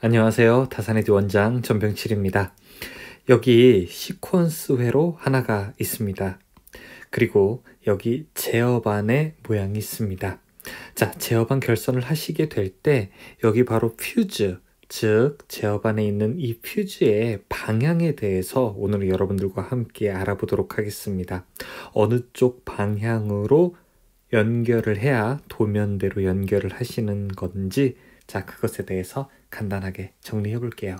안녕하세요. 다산의 원장 전병칠입니다. 여기 시퀀스 회로 하나가 있습니다. 그리고 여기 제어반의 모양이 있습니다. 자, 제어반 결선을 하시게 될 때 여기 바로 퓨즈, 즉 제어반에 있는 이 퓨즈의 방향에 대해서 오늘 여러분들과 함께 알아보도록 하겠습니다. 어느 쪽 방향으로 연결을 해야 도면대로 연결을 하시는 건지 자, 그것에 대해서 간단하게 정리해 볼게요.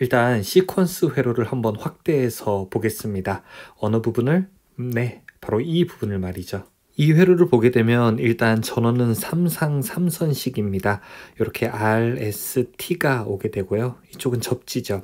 일단 시퀀스 회로를 한번 확대해서 보겠습니다. 어느 부분을? 음, 네, 바로 이 부분을 말이죠. 이 회로를 보게 되면 일단 전원은 3상 3선식입니다. 이렇게 RST가 오게 되고요. 이쪽은 접지죠.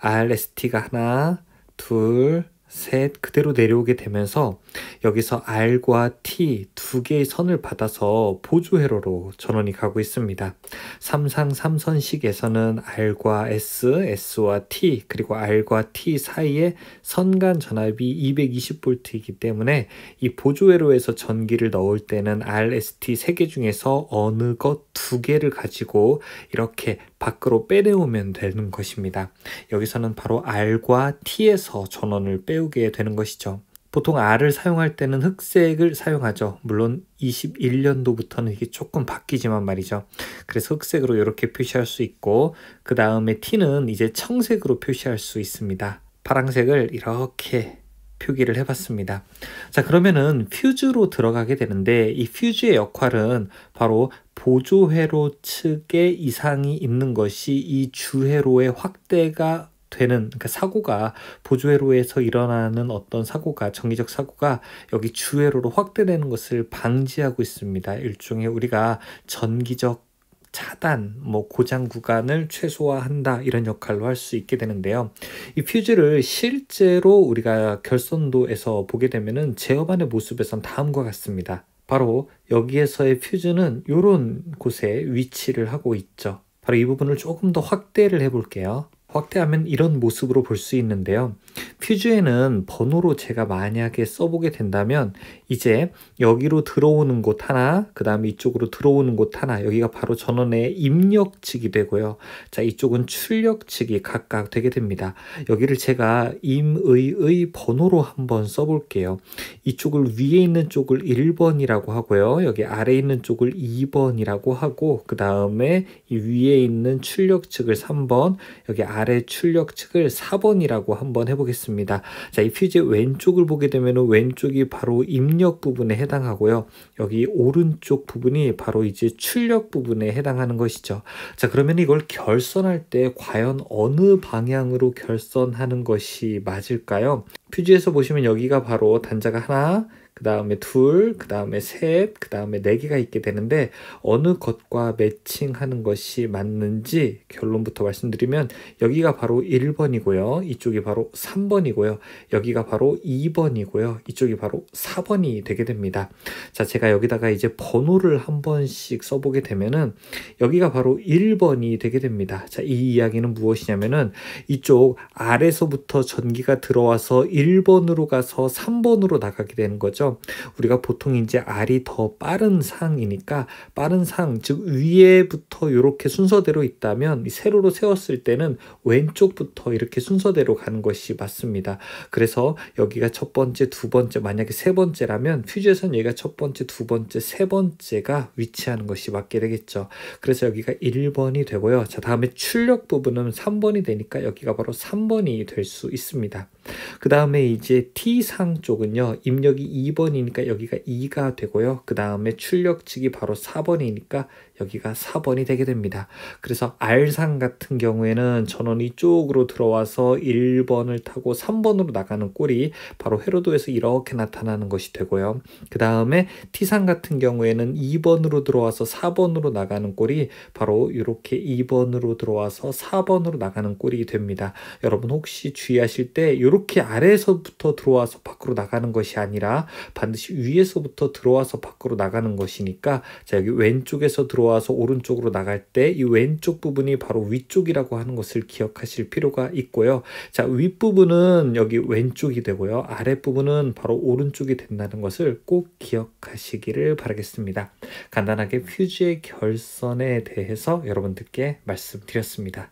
RST가 하나, 둘, 셋 그대로 내려오게 되면서 여기서 R과 T 두 개의 선을 받아서 보조 회로로 전원이 가고 있습니다. 3상 3선식에서는 R과 S, S와 T 그리고 R과 T 사이에 선간 전압이 220V이기 때문에 이 보조 회로에서 전기를 넣을 때는 R, S, T 세 개 중에서 어느 것 두 개를 가지고 이렇게 밖으로 빼내오면 되는 것입니다. 여기서는 바로 R과 T에서 전원을 빼오게 되는 것이죠. 보통 R을 사용할 때는 흑색을 사용하죠. 물론 21년도부터는 이게 조금 바뀌지만 말이죠. 그래서 흑색으로 이렇게 표시할 수 있고 그 다음에 T는 이제 청색으로 표시할 수 있습니다. 파랑색을 이렇게 표기를 해봤습니다. 자 그러면은 퓨즈로 들어가게 되는데 이 퓨즈의 역할은 바로 보조회로 측에 이상이 있는 것이 이 주회로의 확대가 되는 그러니까 사고가 보조회로에서 일어나는 어떤 사고가 정기적 사고가 여기 주회로로 확대되는 것을 방지하고 있습니다. 일종의 우리가 전기적 차단, 뭐 고장 구간을 최소화한다 이런 역할로 할 수 있게 되는데요. 이 퓨즈를 실제로 우리가 결선도에서 보게 되면은 제어반의 모습에선 다음과 같습니다. 바로 여기에서의 퓨즈는 이런 곳에 위치를 하고 있죠. 바로 이 부분을 조금 더 확대를 해볼게요. 확대하면 이런 모습으로 볼 수 있는데요. 퓨즈에는 번호로 제가 만약에 써보게 된다면 이제 여기로 들어오는 곳 하나, 그 다음에 이쪽으로 들어오는 곳 하나, 여기가 바로 전원의 입력측이 되고요. 자, 이쪽은 출력측이 각각 되게 됩니다. 여기를 제가 임의의 번호로 한번 써볼게요. 이쪽을 위에 있는 쪽을 1번이라고 하고요. 여기 아래 있는 쪽을 2번이라고 하고, 그 다음에 위에 있는 출력측을 3번, 여기 아래 아래 출력 측을 4번이라고 한번 해보겠습니다. 자, 이 퓨즈 왼쪽을 보게 되면 왼쪽이 바로 입력 부분에 해당하고요. 여기 오른쪽 부분이 바로 이제 출력 부분에 해당하는 것이죠. 자, 그러면 이걸 결선할 때 과연 어느 방향으로 결선하는 것이 맞을까요? 퓨즈에서 보시면 여기가 바로 단자가 하나, 그 다음에 둘, 그 다음에 셋, 그 다음에 네 개가 있게 되는데 어느 것과 매칭하는 것이 맞는지 결론부터 말씀드리면 여기가 바로 1번이고요. 이쪽이 바로 3번이고요. 여기가 바로 2번이고요. 이쪽이 바로 4번이 되게 됩니다. 자, 제가 여기다가 이제 번호를 한 번씩 써보게 되면은 여기가 바로 1번이 되게 됩니다. 자, 이 이야기는 무엇이냐면은 이쪽 아래서부터 전기가 들어와서 1번으로 가서 3번으로 나가게 되는 거죠. 거죠. 우리가 보통 이제 알이더 빠른 상이니까 빠른 상, 즉 위에부터 이렇게 순서대로 있다면 세로로 세웠을 때는 왼쪽부터 이렇게 순서대로 가는 것이 맞습니다. 그래서 여기가 첫 번째, 두 번째, 만약에 세 번째라면 퓨즈에선 얘가 첫 번째, 두 번째, 세 번째가 위치하는 것이 맞게 되겠죠. 그래서 여기가 1번이 되고요. 자, 다음에 출력 부분은 3번이 되니까 여기가 바로 3번이 될 수 있습니다. 그 다음에 이제 T상 쪽은요. 입력이 2번이니까 여기가 2가 되고요. 그 다음에 출력측이 바로 4번이니까 여기가 4번이 되게 됩니다. 그래서 R상 같은 경우에는 전원이 쪽으로 들어와서 1번을 타고 3번으로 나가는 꼴이 바로 회로도에서 이렇게 나타나는 것이 되고요. 그 다음에 T상 같은 경우에는 2번으로 들어와서 4번으로 나가는 꼴이 바로 이렇게 2번으로 들어와서 4번으로 나가는 꼴이 됩니다. 여러분 혹시 주의하실 때 이렇게 이렇게 아래에서부터 들어와서 밖으로 나가는 것이 아니라 반드시 위에서부터 들어와서 밖으로 나가는 것이니까 자 여기 왼쪽에서 들어와서 오른쪽으로 나갈 때 이 왼쪽 부분이 바로 위쪽이라고 하는 것을 기억하실 필요가 있고요. 자 윗부분은 여기 왼쪽이 되고요. 아랫부분은 바로 오른쪽이 된다는 것을 꼭 기억하시기를 바라겠습니다. 간단하게 퓨즈의 결선에 대해서 여러분들께 말씀드렸습니다.